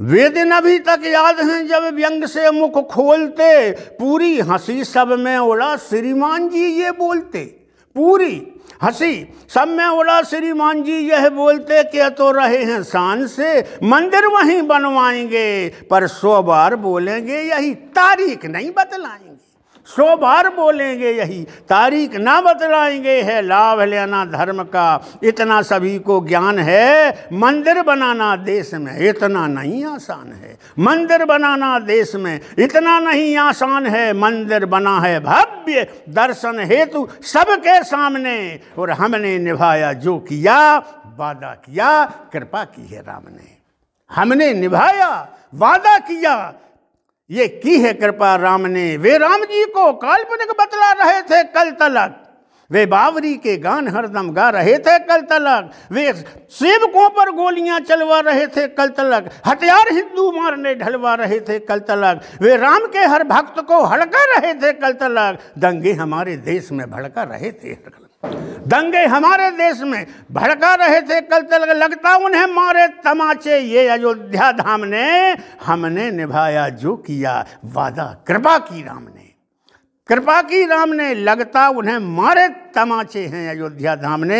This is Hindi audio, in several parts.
वे दिन अभी तक याद हैं जब व्यंग से मुख खोलते पूरी हंसी सब में उड़ा श्रीमान जी ये बोलते पूरी हंसी सब में उड़ा श्रीमान जी यह बोलते कि तो रहे हैं शान से मंदिर वहीं बनवाएंगे पर सो बार बोलेंगे यही तारीख नहीं बतलाएंगे सो बार बोलेंगे यही तारीख ना बतलाएंगे है लाभ लेना धर्म का इतना सभी को ज्ञान है मंदिर बनाना देश में इतना नहीं आसान है मंदिर बनाना देश में इतना नहीं आसान है मंदिर बना है भव्य दर्शन हेतु सबके सामने और हमने निभाया जो किया वादा किया कृपा की है राम ने हमने निभाया वादा किया ये की है कृपा राम ने वे राम जी को काल्पनिक बतला रहे थे कल तलक वे बावरी के गान हरदम गा रहे थे कल तलक वे सेवकों पर गोलियां चलवा रहे थे कल तलक हथियार हिंदू मारने ढलवा रहे थे कल तलक वे राम के हर भक्त को हड़का रहे थे कल तलक दंगे हमारे देश में भड़का रहे थे हर दंगे हमारे देश में भड़का रहे थे कल तक लगता उन्हें मारे तमाचे ये अयोध्या धाम ने हमने निभाया जो किया वादा कृपा की राम ने कृपा की राम ने लगता उन्हें मारे तमाचे हैं अयोध्या धाम ने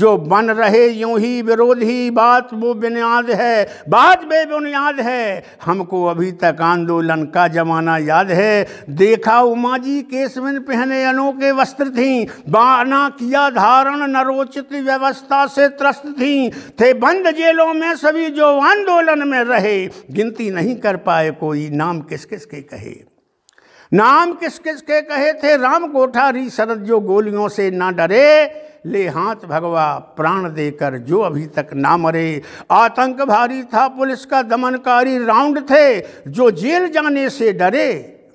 जो बन रहे यूं ही विरोधी बात वो बुनियाद है बात बेबुनियाद है हमको अभी तक आंदोलन का जमाना याद है देखा उमा जी केसविन पहने अनोखे वस्त्र थीं बाना किया धारण नरोचित व्यवस्था से त्रस्त थीं थे बंद जेलों में सभी जो आंदोलन में रहे गिनती नहीं कर पाए कोई नाम किस किस के कहे नाम किस किस के कहे थे राम कोठारी शरद जो गोलियों से ना डरे ले हाथ भगवा प्राण देकर जो अभी तक ना मरे आतंक भारी था पुलिस का दमनकारी राउंड थे जो जेल जाने से डरे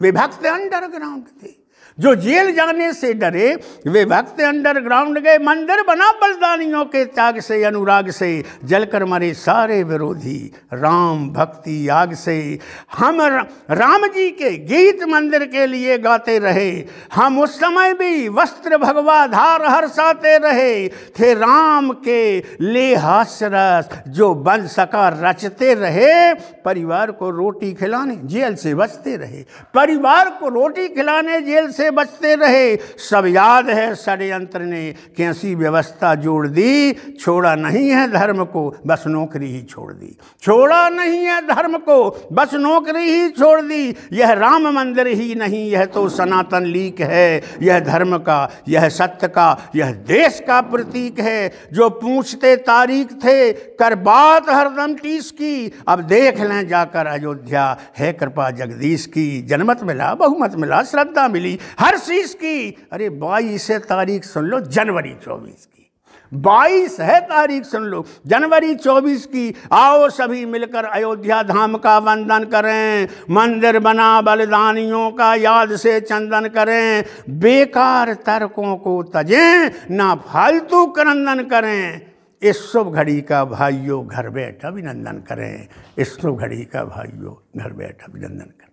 विभक्त अंडरग्राउंड थे जो जेल जाने से डरे वे भक्त अंडरग्राउंड गए मंदिर बना बलिदानियों के त्याग से अनुराग से जलकर मरे सारे विरोधी राम भक्ति याग से हम राम जी के गीत मंदिर के लिए गाते रहे हम उस समय भी वस्त्र भगवा धार हर्षाते रहे थे राम के ले हास्यरस जो बन सका रचते रहे परिवार को रोटी खिलाने जेल से बचते रहे परिवार को रोटी खिलाने जेल से बचते रहे सब याद है षडयंत्र ने कैसी व्यवस्था जोड़ दी छोड़ा नहीं है धर्म को बस नौकरी ही छोड़ दी छोड़ा नहीं है धर्म को बस नौकरी ही छोड़ दी यह राम मंदिर ही नहीं यह तो सनातन लीक है यह धर्म का यह सत्य का यह देश का प्रतीक है जो पूछते तारीख थे कर बात हरदम टीस की अब देख लें जाकर अयोध्या है कृपा जगदीश की जनमत मिला बहुमत मिला श्रद्धा मिली हर चीज की अरे बाईस है तारीख सुन लो जनवरी चौबीस की बाईस है तारीख सुन लो जनवरी चौबीस की आओ सभी मिलकर अयोध्या धाम का वंदन करें मंदिर बना बलिदानियों का याद से चंदन करें बेकार तर्कों को तजें ना फालतू क्रंदन करें इस शुभ घड़ी का भाइयों घर बैठ अभिनंदन करें इस शुभ घड़ी का भाइयों घर बैठ अभिनंदन करें